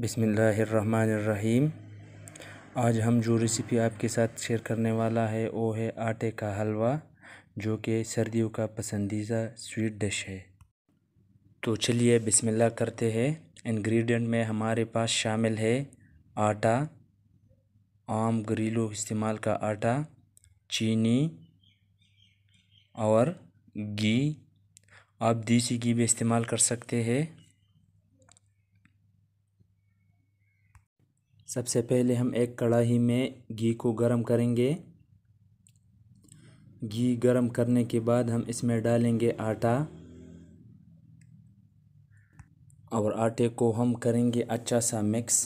बिसमीम आज हम जो रेसिपी आपके साथ शेयर करने वाला है वो है आटे का हलवा जो कि सर्दियों का पसंदीदा स्वीट डिश है तो चलिए बिसमिल्लाह करते हैं इंग्रेडिएंट में हमारे पास शामिल है आटा आम घरेलू इस्तेमाल का आटा चीनी और घी आप देसी घी भी इस्तेमाल कर सकते हैं सबसे पहले हम एक कढ़ाई में घी को गर्म करेंगे घी गर्म करने के बाद हम इसमें डालेंगे आटा और आटे को हम करेंगे अच्छा सा मिक्स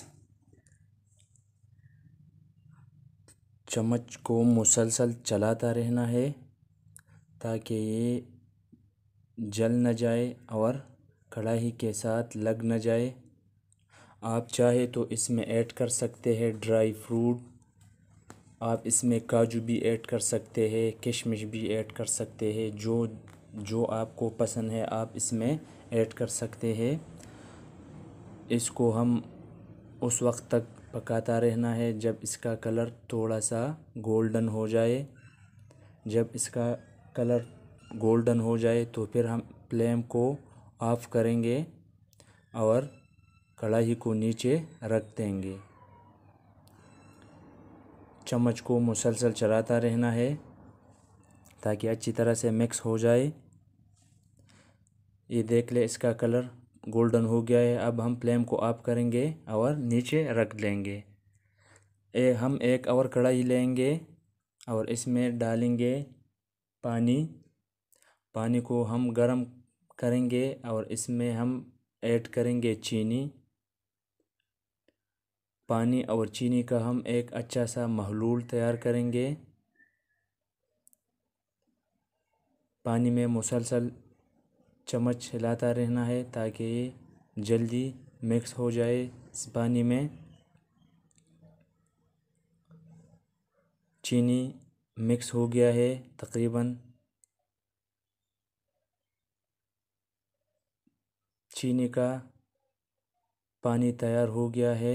चम्मच को मुसलसल चलाता रहना है ताकि ये जल न जाए और कढ़ाई के साथ लग न जाए आप चाहे तो इसमें ऐड कर सकते हैं ड्राई फ्रूट आप इसमें काजू भी ऐड कर सकते हैं किशमिश भी ऐड कर सकते हैं जो जो आपको पसंद है आप इसमें ऐड कर सकते हैं इसको हम उस वक्त तक पकाता रहना है जब इसका कलर थोड़ा सा गोल्डन हो जाए जब इसका कलर गोल्डन हो जाए तो फिर हम फ्लेम को ऑफ़ करेंगे और कढ़ाई को नीचे रख देंगे चम्मच को मुसलसल चलाता रहना है ताकि अच्छी तरह से मिक्स हो जाए ये देख ले इसका कलर गोल्डन हो गया है अब हम फ्लेम को ऑफ करेंगे और नीचे रख लेंगे ए, हम एक और कढ़ाई लेंगे और इसमें डालेंगे पानी पानी को हम गरम करेंगे और इसमें हम ऐड करेंगे चीनी पानी और चीनी का हम एक अच्छा सा महलूल तैयार करेंगे पानी में मुसलसल चम्मच हिलाता रहना है ताकि ये जल्दी मिक्स हो जाए इस पानी में चीनी मिक्स हो गया है तकरीबन चीनी का पानी तैयार हो गया है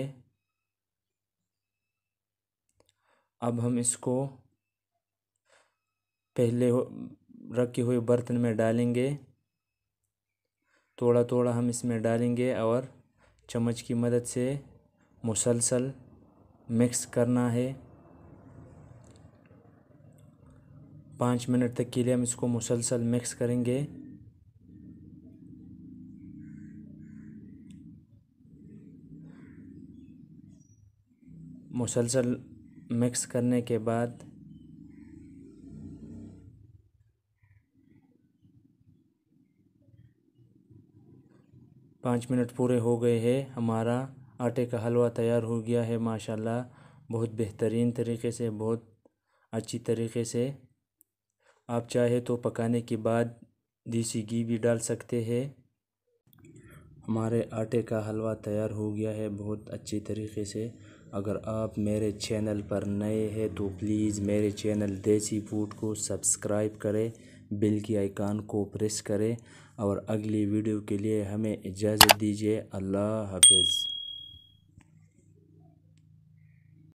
अब हम इसको पहले रखे हुए बर्तन में डालेंगे थोड़ा थोड़ा हम इसमें डालेंगे और चम्मच की मदद से मुसलसल मिक्स करना है पाँच मिनट तक के लिए हम इसको मुसलसल मिक्स करेंगे मुसलसल मिक्स करने के बाद पाँच मिनट पूरे हो गए हैं हमारा आटे का हलवा तैयार हो गया है माशाल्लाह बहुत बेहतरीन तरीके से बहुत अच्छी तरीके से आप चाहे तो पकाने के बाद देसी घी भी डाल सकते हैं हमारे आटे का हलवा तैयार हो गया है बहुत अच्छी तरीके से अगर आप मेरे चैनल पर नए हैं तो प्लीज़ मेरे चैनल देसी फूड को सब्सक्राइब करें बिल की आइकान को प्रेस करें और अगली वीडियो के लिए हमें इजाज़त दीजिए अल्लाह हाफिज़